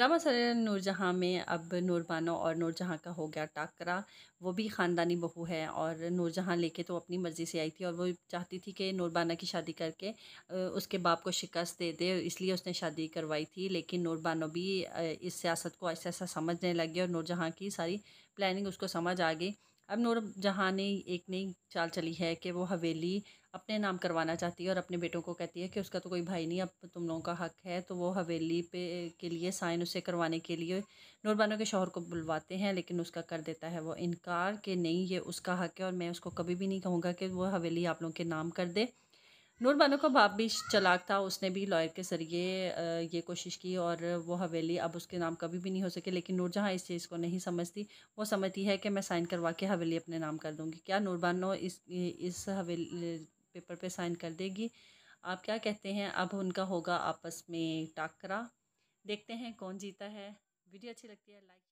drama sir Noorjahan में अब नूरबानो और नूरजहाँ का हो गया टाकरा वो भी ख़ानदानी बहू है और नूरजहाँ लेके तो अपनी मर्ज़ी से आई थी और वो चाहती थी कि नूरबाना की शादी करके उसके बाप को शिकस्त दे दे इसलिए उसने शादी करवाई थी लेकिन नूरबानो भी इस सियासत को ऐसा ऐसा समझने लगी और नूरजहाँ की सारी प्लानिंग उसको समझ आ गई अब नूर जहाँ ने एक नई चाल चली है कि वो हवेली अपने नाम करवाना चाहती है और अपने बेटों को कहती है कि उसका तो कोई भाई नहीं अब तुम लोगों का हक है तो वो हवेली पे के लिए साइन उसे करवाने के लिए नूरबानों के शोहर को बुलवाते हैं लेकिन उसका कर देता है वो इनकार कि नहीं ये उसका हक है और मैं उसको कभी भी नहीं कहूँगा कि वो हवेली आप लोगों के नाम कर दे बानो का बाप भी चलाक था उसने भी लॉयर के ज़रिए ये कोशिश की और वो हवेली अब उसके नाम कभी भी नहीं हो सके लेकिन नूरजहाँ इस चीज़ को नहीं समझती वो समझती है कि मैं साइन करवा के हवेली अपने नाम कर दूँगी क्या नूरबानो इस इस हवेली पेपर पे साइन कर देगी आप क्या कहते हैं अब उनका होगा आपस में टाकरा देखते हैं कौन जीता है वीडियो अच्छी लगती है लाइक